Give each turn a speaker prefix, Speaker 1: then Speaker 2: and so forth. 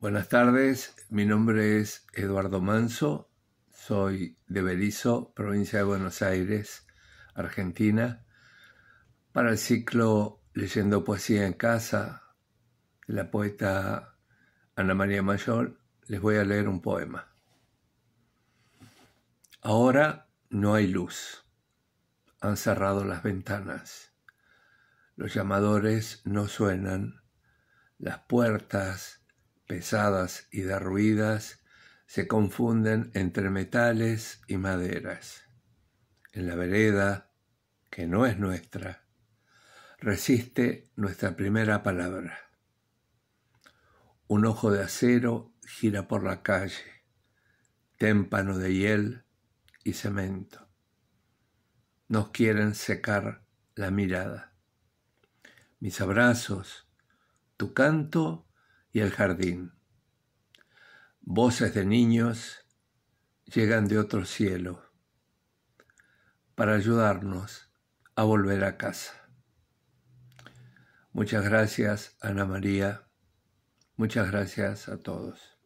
Speaker 1: Buenas tardes, mi nombre es Eduardo Manso, soy de Berizo, provincia de Buenos Aires, Argentina, para el ciclo Leyendo Poesía en Casa de la poeta Ana María Mayor, les voy a leer un poema. Ahora no hay luz, han cerrado las ventanas, los llamadores no suenan, las puertas pesadas y derruidas, se confunden entre metales y maderas. En la vereda, que no es nuestra, resiste nuestra primera palabra. Un ojo de acero gira por la calle, témpano de hiel y cemento. Nos quieren secar la mirada. Mis abrazos, tu canto y el jardín. Voces de niños llegan de otro cielo para ayudarnos a volver a casa. Muchas gracias, Ana María. Muchas gracias a todos.